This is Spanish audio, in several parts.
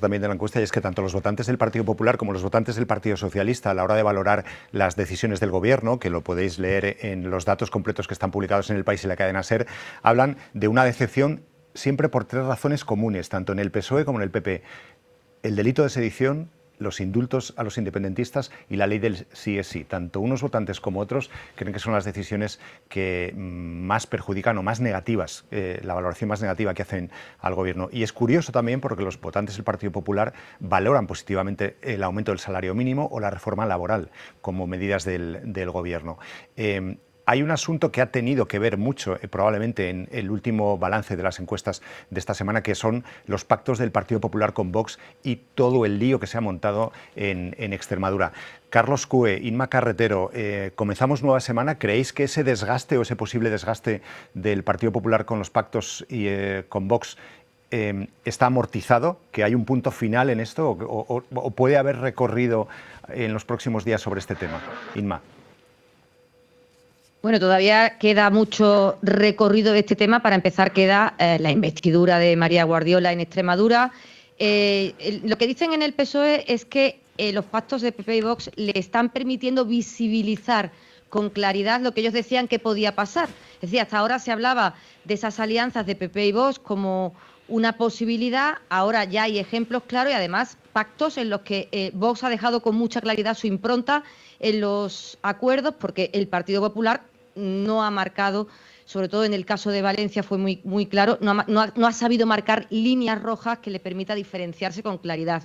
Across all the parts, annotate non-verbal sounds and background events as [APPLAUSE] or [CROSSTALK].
también de la encuesta y es que tanto los votantes del Partido Popular como los votantes del Partido Socialista a la hora de valorar las decisiones del gobierno, que lo podéis leer en los datos completos que están publicados en el país y la cadena SER, hablan de una decepción siempre por tres razones comunes, tanto en el PSOE como en el PP. El delito de sedición, los indultos a los independentistas y la ley del sí es sí. Tanto unos votantes como otros creen que son las decisiones que mm, más perjudican o más negativas, eh, la valoración más negativa que hacen al gobierno. Y es curioso también porque los votantes del Partido Popular valoran positivamente el aumento del salario mínimo o la reforma laboral como medidas del, gobierno. Em, hay un asunto que ha tenido que ver mucho, eh, probablemente, en el último balance de las encuestas de esta semana, que son los pactos del Partido Popular con Vox y todo el lío que se ha montado en, Extremadura. Carlos Cue, Inma Carretero, eh, comenzamos nueva semana. ¿Creéis que ese desgaste o ese posible desgaste del Partido Popular con los pactos y eh, con Vox está amortizado? ¿Que hay un punto final en esto? ¿O, o puede haber recorrido en los próximos días sobre este tema? Inma. Bueno, todavía queda mucho recorrido de este tema. Para empezar, queda eh, la investidura de María Guardiola en Extremadura. Eh, lo que dicen en el PSOE es que eh, los pactos de PP y Vox le están permitiendo visibilizar con claridad lo que ellos decían que podía pasar. Es decir, hasta ahora se hablaba de esas alianzas de PP y Vox como una posibilidad, ahora ya hay ejemplos claros y además pactos en los que Vox ha dejado con mucha claridad su impronta en los acuerdos, porque el Partido Popular no ha marcado, sobre todo en el caso de Valencia fue muy, muy claro, no ha, no ha sabido marcar líneas rojas que le permita diferenciarse con claridad.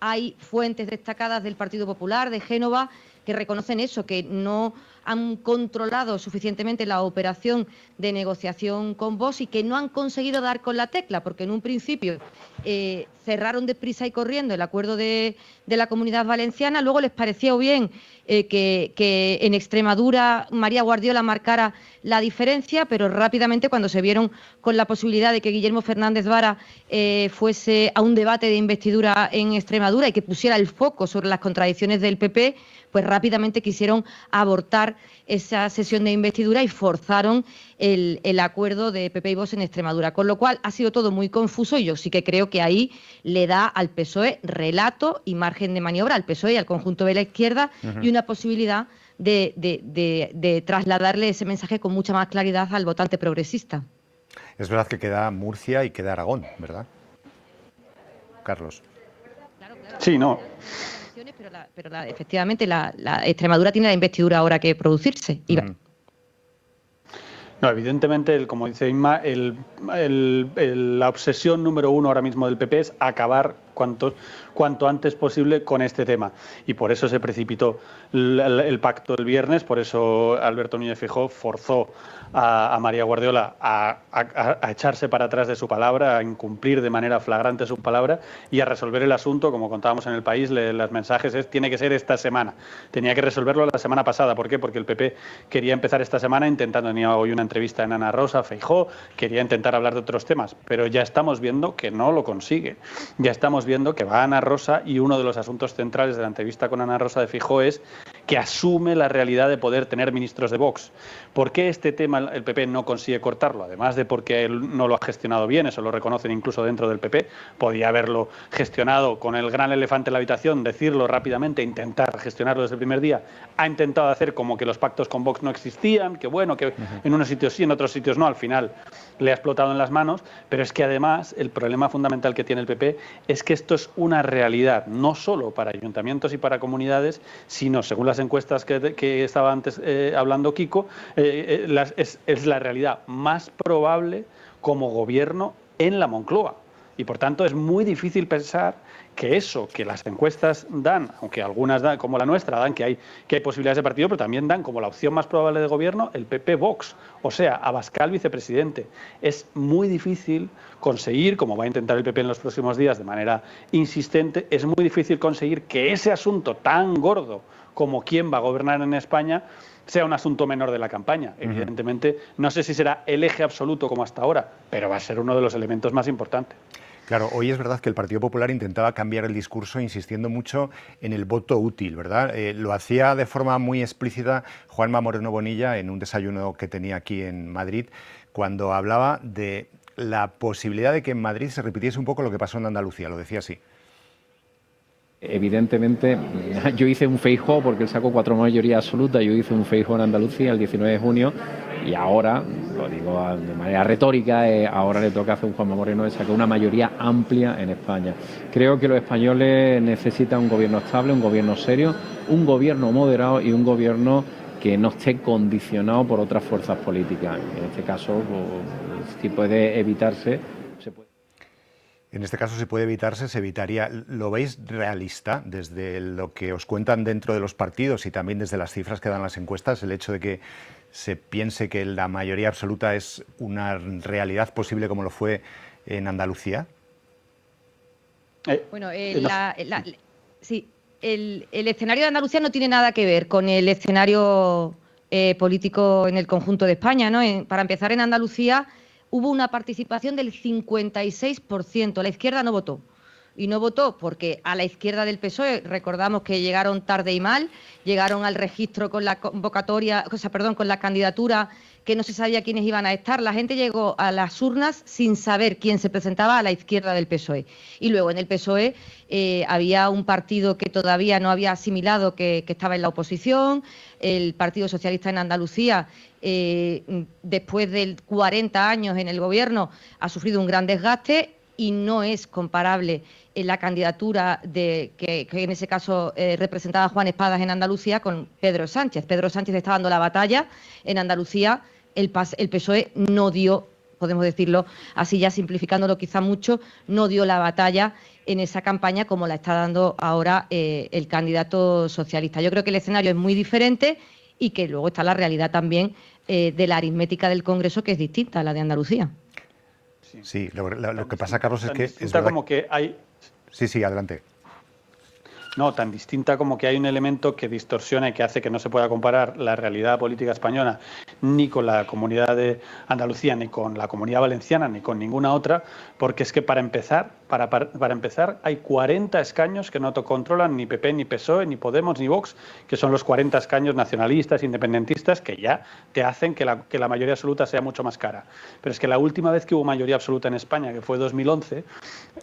Hay fuentes destacadas del Partido Popular, de Génova, que reconocen eso, que no han controlado suficientemente la operación de negociación con vos y que no han conseguido dar con la tecla, porque en un principio eh, cerraron deprisa y corriendo el acuerdo de, la comunidad valenciana, luego les pareció bien eh, que, en Extremadura María Guardiola marcara la diferencia, pero rápidamente cuando se vieron con la posibilidad de que Guillermo Fernández Vara eh, fuese a un debate de investidura en Extremadura y que pusiera el foco sobre las contradicciones del PP, pues rápidamente quisieron abortar esa sesión de investidura y forzaron el, acuerdo de PP y Vox en Extremadura. Con lo cual ha sido todo muy confuso y yo sí que creo que ahí le da al PSOE relato y margen de maniobra, al PSOE y al conjunto de la izquierda, y una posibilidad de, de trasladarle ese mensaje con mucha más claridad al votante progresista. Es verdad que queda Murcia y queda Aragón, ¿verdad? Carlos. Sí, no pero, pero efectivamente la, Extremadura tiene la investidura ahora que producirse. Mm. No, evidentemente, el, como dice Inma, la obsesión número uno ahora mismo del PP es acabar cuantos, cuanto antes posible con este tema. Y por eso se precipitó el, pacto el viernes, por eso Alberto Núñez Fijó forzó a, María Guardiola a, echarse para atrás de su palabra, a incumplir de manera flagrante su palabra y a resolver el asunto, como contábamos en el país, le, los mensajes es, tiene que ser esta semana. Tenía que resolverlo la semana pasada. ¿Por qué? Porque el PP quería empezar esta semana intentando, tenía hoy una entrevista en Ana Rosa, Feijó, quería intentar hablar de otros temas, pero ya estamos viendo que no lo consigue. Ya estamos viendo que va Ana Rosa y uno de los asuntos centrales de la entrevista con Ana Rosa de Fijó es que asume la realidad de poder tener ministros de Vox. ¿Por qué este tema el PP no consigue cortarlo? Además de porque él no lo ha gestionado bien, eso lo reconocen incluso dentro del PP, podía haberlo gestionado con el gran elefante en la habitación, decirlo rápidamente, intentar gestionarlo desde el primer día. Ha intentado hacer como que los pactos con Vox no existían, que bueno, que en unos sitios sí, en otros sitios no, al final le ha explotado en las manos, pero es que además el problema fundamental que tiene el PP es que esto es una realidad, no solo para ayuntamientos y para comunidades, sino según las encuestas que, estaba antes eh, hablando Kiko, eh, eh, es, la realidad más probable como gobierno en la Moncloa. Y por tanto es muy difícil pensar que eso que las encuestas dan, aunque algunas dan, como la nuestra, dan que hay, que hay posibilidades de partido, pero también dan como la opción más probable de gobierno el PP Vox, o sea, Abascal vicepresidente. Es muy difícil conseguir, como va a intentar el PP en los próximos días de manera insistente, es muy difícil conseguir que ese asunto tan gordo como quién va a gobernar en España sea un asunto menor de la campaña. Evidentemente, no sé si será el eje absoluto como hasta ahora, pero va a ser uno de los elementos más importantes. Claro, hoy es verdad que el Partido Popular intentaba cambiar el discurso insistiendo mucho en el voto útil, ¿verdad? Eh, lo hacía de forma muy explícita Juanma Moreno Bonilla en un desayuno que tenía aquí en Madrid, cuando hablaba de la posibilidad de que en Madrid se repitiese un poco lo que pasó en Andalucía, lo decía así. Evidentemente, [LAUGHS] yo hice un feijo porque él sacó cuatro mayoría absoluta, yo hice un feijo en Andalucía el 19 de junio y ahora, lo digo de manera retórica, eh, ahora le toca hacer un Juanma Moreno de sacar una mayoría amplia en España. Creo que los españoles necesitan un gobierno estable, un gobierno serio, un gobierno moderado y un gobierno que no esté condicionado por otras fuerzas políticas. En este caso, pues, si puede evitarse, se puede. En este caso, si puede evitarse, se evitaría. ¿Lo veis realista desde lo que os cuentan dentro de los partidos y también desde las cifras que dan las encuestas, el hecho de que se piense que la mayoría absoluta es una realidad posible como lo fue en Andalucía? Eh, bueno, eh, sí, el, escenario de Andalucía no tiene nada que ver con el escenario eh, político en el conjunto de España. ¿no? para empezar, en Andalucía hubo una participación del 56%. La izquierda no votó y no votó porque a la izquierda del PSOE, recordamos que llegaron tarde y mal, llegaron al registro con la convocatoria, o sea, perdón, con la candidatura que no se sabía quiénes iban a estar. La gente llegó a las urnas sin saber quién se presentaba a la izquierda del PSOE. Y luego en el PSOE eh, había un partido que todavía no había asimilado que, estaba en la oposición, el Partido Socialista en Andalucía, eh, después de 40 años en el gobierno, ha sufrido un gran desgaste y no es comparable eh, la candidatura que, en ese caso eh, representaba Juan Espadas en Andalucía con Pedro Sánchez. Pedro Sánchez está dando la batalla en Andalucía. El, PSOE no dio podemos decirlo así ya simplificándolo quizá mucho, no dio la batalla en esa campaña como la está dando ahora eh, el candidato socialista. Yo creo que el escenario es muy diferente y que luego está la realidad también de la aritmética del Congreso que es distinta a la de Andalucía. Sí, lo, que pasa, Carlos, es que... Está como que hay... Sí, sí, adelante. No, tan distinta como que hay un elemento que distorsiona y que hace que no se pueda comparar la realidad política española ni con la comunidad de Andalucía, ni con la comunidad valenciana, ni con ninguna otra, porque es que para empezar, para, empezar, hay 40 escaños que no controlan ni PP, ni PSOE, ni Podemos, ni Vox, que son los 40 escaños nacionalistas, independentistas, que ya te hacen que la, que la mayoría absoluta sea mucho más cara. Pero es que la última vez que hubo mayoría absoluta en España, que fue 2011,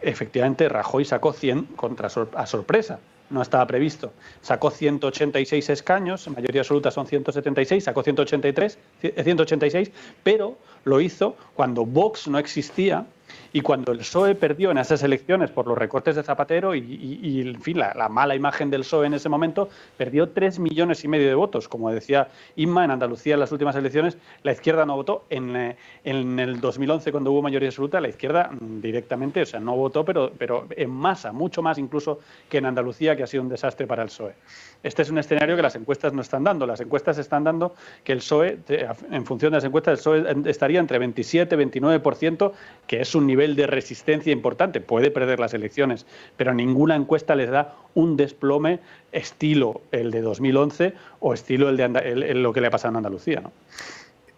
efectivamente Rajoy sacó 100 contra, a sorpresa no estaba previsto. Sacó 186 escaños, mayoría absoluta son 176, sacó 183, 186, eh, pero lo hizo cuando Vox no existía y cuando el PSOE perdió en esas elecciones por los recortes de Zapatero y, en fin, la, mala imagen del PSOE en ese momento, perdió tres millones y medio de votos. Como decía Inma, en Andalucía en las últimas elecciones la izquierda no votó. En, eh, en el 2011, cuando hubo mayoría absoluta, la izquierda mm, directamente, o sea, no votó, pero, pero en masa, mucho más incluso que en Andalucía, que ha sido un desastre para el PSOE. Este es un escenario que las encuestas no están dando. Las encuestas están dando que el PSOE, eh, en función de las encuestas, e estaría entre 27 y 29%, que es un nivel nivel de resistencia importante. Puede perder las elecciones, pero ninguna encuesta les da un desplome estilo el de 2011 o estilo el de lo que le ha pasado en Andalucía. ¿no?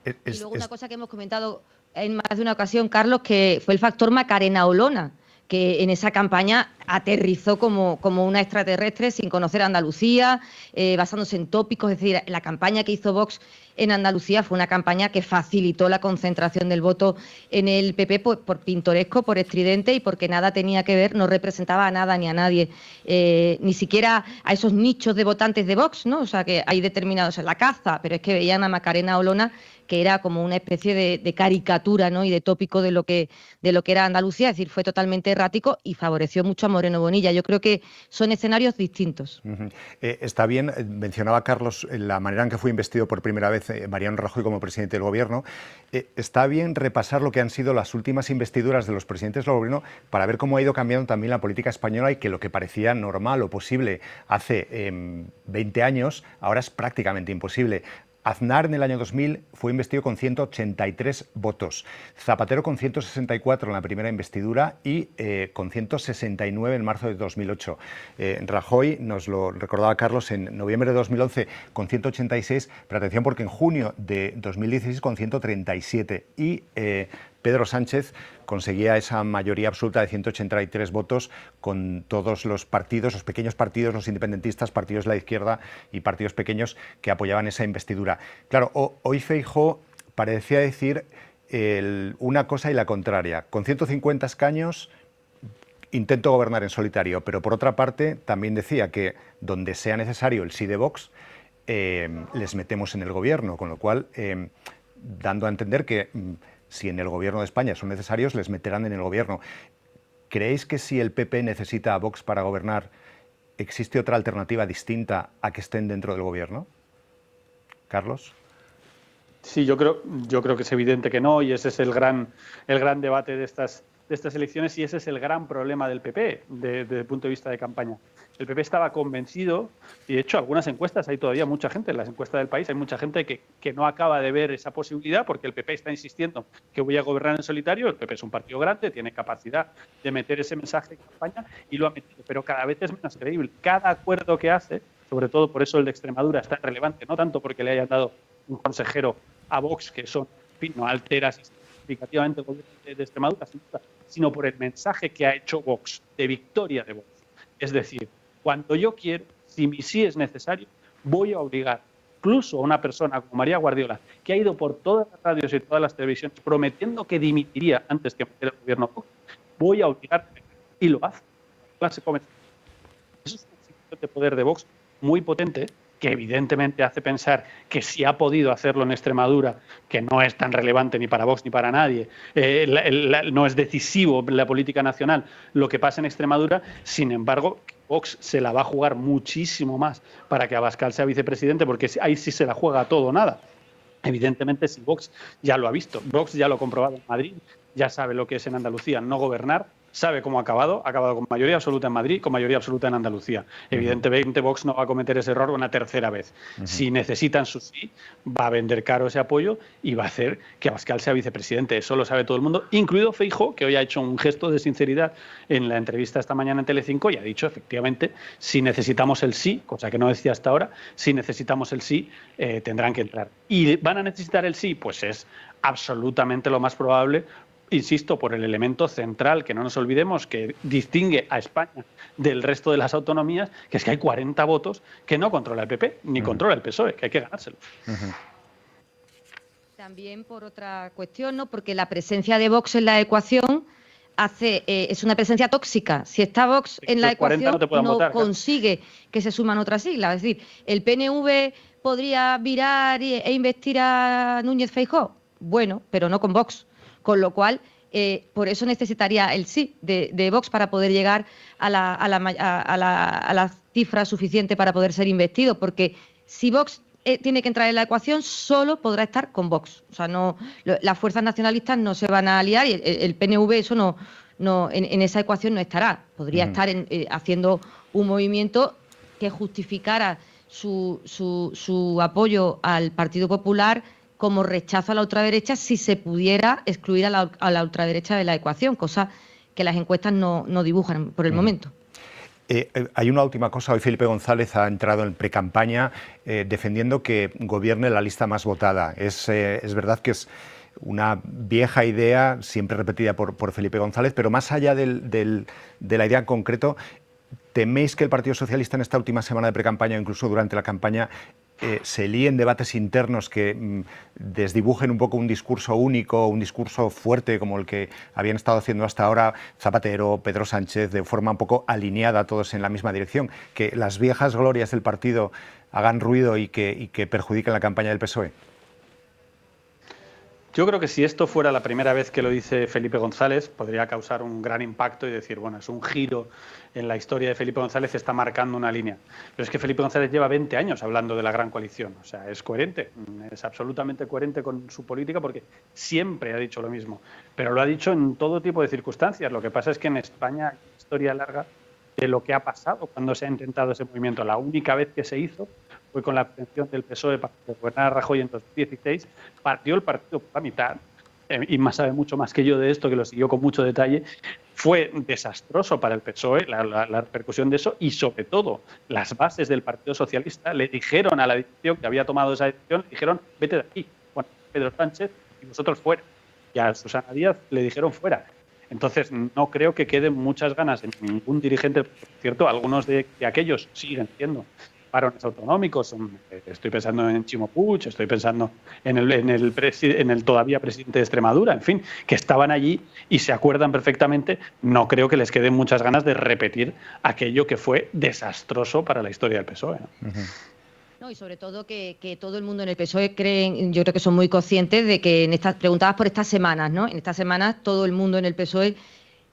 Y luego una cosa que hemos comentado en más de una ocasión, Carlos, que fue el factor Macarena Olona que en esa campaña aterrizó como, como una extraterrestre sin conocer Andalucía, eh, basándose en tópicos, es decir, la campaña que hizo Vox en Andalucía fue una campaña que facilitó la concentración del voto en el PP por, pintoresco, por estridente y porque nada tenía que ver, no representaba a nada ni a nadie, eh, ni siquiera a esos nichos de votantes de Vox, ¿no? O sea, que hay determinados, en la caza, pero es que veían a Macarena Olona que era como una especie de, caricatura, ¿no? Y de tópico de lo que de lo que era Andalucía, es decir, fue totalmente errático y favoreció mucho a Moreno Bonilla. Yo creo que son escenarios distintos. Eh, está bien, eh, mencionaba Carlos eh, la manera en que fue investido por primera vez Mariano Rajoy como presidente del Gobierno. está bien repasar lo que han sido las últimas investiduras de los presidentes del Gobierno para ver cómo ha ido cambiando también la política española y que lo que parecía normal o posible hace 20 em, años ahora es prácticamente imposible. Aznar en el año 2000 fue investido con 183 votos, Zapatero con 164 en la primera investidura y eh, con 169 en marzo de 2008. Eh, Rajoy, nos lo recordaba Carlos, en noviembre de 2011 con 186, pero atención porque en junio de 2016 con 137 y Pedro Sánchez conseguía esa mayoría absoluta de 183 votos con todos los partidos, los pequeños partidos, los independentistas, partidos de la izquierda y partidos pequeños que apoyaban esa investidura. Claro, hoy Feijóo parecía decir una cosa y la contraria. Con 150 escaños intento gobernar en solitario, pero por otra parte también decía que donde sea necesario el sí de Vox, eh, les metemos en el gobierno, con lo cual eh, dando a entender que mm, si en el gobierno de España son necesarios, les meterán en el gobierno. ¿Creéis que si el PP necesita a Vox para gobernar, existe otra alternativa distinta a que estén dentro del gobierno? Carlos. Sí, yo creo, yo creo que es evidente que no, y ese es el gran, el gran debate de estas de estas elecciones y ese es el gran problema del PP desde el punto de vista de campaña. El PP estaba convencido, y de hecho algunas encuestas, hay todavía mucha gente, en las encuestas del país hay mucha gente que, que no acaba de ver esa posibilidad porque el PP está insistiendo que voy a gobernar en solitario, el PP es un partido grande, tiene capacidad de meter ese mensaje en campaña y lo ha metido, pero cada vez es menos creíble. Cada acuerdo que hace, sobre todo por eso el de Extremadura está relevante, no tanto porque le hayan dado un consejero a Vox, que son, no altera significativamente el gobierno de, de Extremadura, sin duda, sino por el mensaje que ha hecho Vox, de victoria de Vox. Es decir, cuando yo quiero, si sí es necesario, voy a obligar incluso a una persona como María Guardiola, que ha ido por todas las radios y todas las televisiones prometiendo que dimitiría antes que el gobierno Vox, voy a obligar y lo hace. Eso es un de poder de Vox muy potente que evidentemente hace pensar que si ha podido hacerlo en Extremadura, que no es tan relevante ni para Vox ni para nadie, eh, no es decisivo la política nacional lo que pasa en Extremadura, sin embargo, Vox se la va a jugar muchísimo más para que Abascal sea vicepresidente, porque ahí sí se la juega todo o nada. Evidentemente, si Vox ya lo ha visto, Vox ya lo ha comprobado en Madrid, ya sabe lo que es en Andalucía no gobernar, sabe cómo ha acabado, ha acabado con mayoría absoluta en Madrid, con mayoría absoluta en Andalucía. Evidentemente, Vox no va a cometer ese error una tercera vez. Si necesitan su sí, va a vender caro ese apoyo y va a hacer que Pascal sea vicepresidente. Eso lo sabe todo el mundo, incluido Feijo, que hoy ha hecho un gesto de sinceridad en la entrevista esta mañana en Telecinco y ha dicho, efectivamente, si necesitamos el sí, cosa que no decía hasta ahora, si necesitamos el sí, eh, tendrán que entrar. ¿Y van a necesitar el sí? Pues es absolutamente lo más probable insisto, por el elemento central, que no nos olvidemos, que distingue a España del resto de las autonomías, que es que hay 40 votos que no controla el PP ni controla el PSOE, que hay que ganárselo. También por otra cuestión, ¿no? porque la presencia de Vox en la ecuación hace eh, es una presencia tóxica. Si está Vox en la ecuación, no, consigue que se suman otras siglas. Es decir, ¿el PNV podría virar e investir a Núñez Feijóo? Bueno, pero no con Vox. Con lo cual, eh, por eso necesitaría el sí de, Vox para poder llegar a la, cifra suficiente para poder ser investido, porque si Vox eh, tiene que entrar en la ecuación, solo podrá estar con Vox. O sea, no, las fuerzas nacionalistas no se van a aliar y el, PNV eso no, no en, esa ecuación no estará. Podría estar eh, haciendo un movimiento que justificara su apoyo al Partido Popular como rechazo a la ultraderecha si se pudiera excluir a la, ultraderecha de la ecuación, cosa que las encuestas no, dibujan por el mm. momento. Eh, eh, hay una última cosa. Hoy Felipe González ha entrado en precampaña eh, defendiendo que gobierne la lista más votada. Es, verdad que es una vieja idea, siempre repetida por, por Felipe González, pero más allá de la idea en concreto, ¿teméis que el Partido Socialista en esta última semana de precampaña campaña, incluso durante la campaña eh, se líen debates internos que mm, desdibujen un poco un discurso único, un discurso fuerte como el que habían estado haciendo hasta ahora Zapatero, Pedro Sánchez, de forma un poco alineada todos en la misma dirección, que las viejas glorias del partido hagan ruido y que, y que perjudiquen la campaña del PSOE? Yo creo que si esto fuera la primera vez que lo dice Felipe González, podría causar un gran impacto y decir, bueno, es un giro en la historia de Felipe González, está marcando una línea. Pero es que Felipe González lleva 20 años hablando de la gran coalición, o sea, es coherente, mm, es absolutamente coherente con su política porque siempre ha dicho lo mismo, pero lo ha dicho en todo tipo de circunstancias. Lo que pasa es que en España, historia larga, de lo que ha pasado cuando se ha intentado ese movimiento. La única vez que se hizo fue con la abstención del PSOE para gobernar a Rajoy en 2016, partió el partido por la mitad, eh, y más sabe mucho más que yo de esto, que lo siguió con mucho detalle, fue desastroso para el PSOE la, repercusión de eso y sobre todo las bases del Partido Socialista le dijeron a la dirección que había tomado esa decisión, dijeron vete de aquí, Juan Pedro Sánchez y vosotros fuera. Y a Susana Díaz le dijeron fuera. Entonces, no creo que queden muchas ganas en ningún dirigente, por cierto, algunos de, aquellos siguen siendo varones autonómicos, eh, estoy pensando en Chimo estoy pensando en el, en el, todavía presidente de Extremadura, en fin, que estaban allí y se acuerdan perfectamente, no creo que les queden muchas ganas de repetir aquello que fue desastroso para la historia del PSOE. No, y sobre todo que, todo el mundo en el PSOE creen, yo creo que son muy conscientes de que en estas preguntadas por estas semanas, ¿no? En estas semanas todo el mundo en el PSOE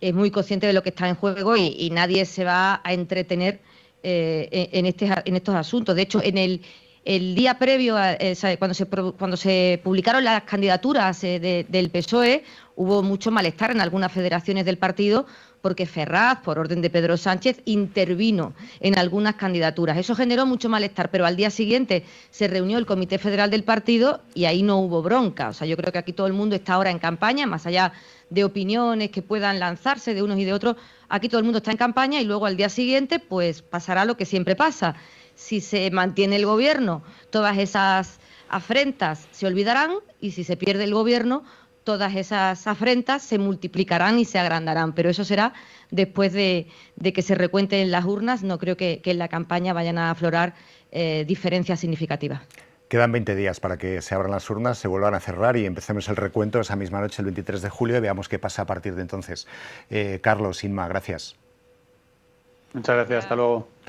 es muy consciente de lo que está en juego y, nadie se va a entretener eh, en, este, en estos asuntos. De hecho, en el el día previo, eh, cuando, se, publicaron las candidaturas eh, del PSOE, hubo mucho malestar en algunas federaciones del partido porque Ferraz, por orden de Pedro Sánchez, intervino en algunas candidaturas. Eso generó mucho malestar, pero al día siguiente se reunió el Comité Federal del partido y ahí no hubo bronca. O sea, yo creo que aquí todo el mundo está ahora en campaña, más allá de opiniones que puedan lanzarse de unos y de otros, aquí todo el mundo está en campaña y luego al día siguiente pues pasará lo que siempre pasa si se mantiene el gobierno, todas esas afrentas se olvidarán y si se pierde el gobierno, todas esas afrentas se multiplicarán y se agrandarán. Pero eso será después de, que se recuenten las urnas. No creo que, en la campaña vayan a aflorar eh, diferencias significativas. Quedan 20 días para que se abran las urnas, se vuelvan a cerrar y empecemos el recuento esa misma noche, el 23 de julio, y veamos qué pasa a partir de entonces. Eh, Carlos, Inma, gracias. Muchas gracias, hasta luego.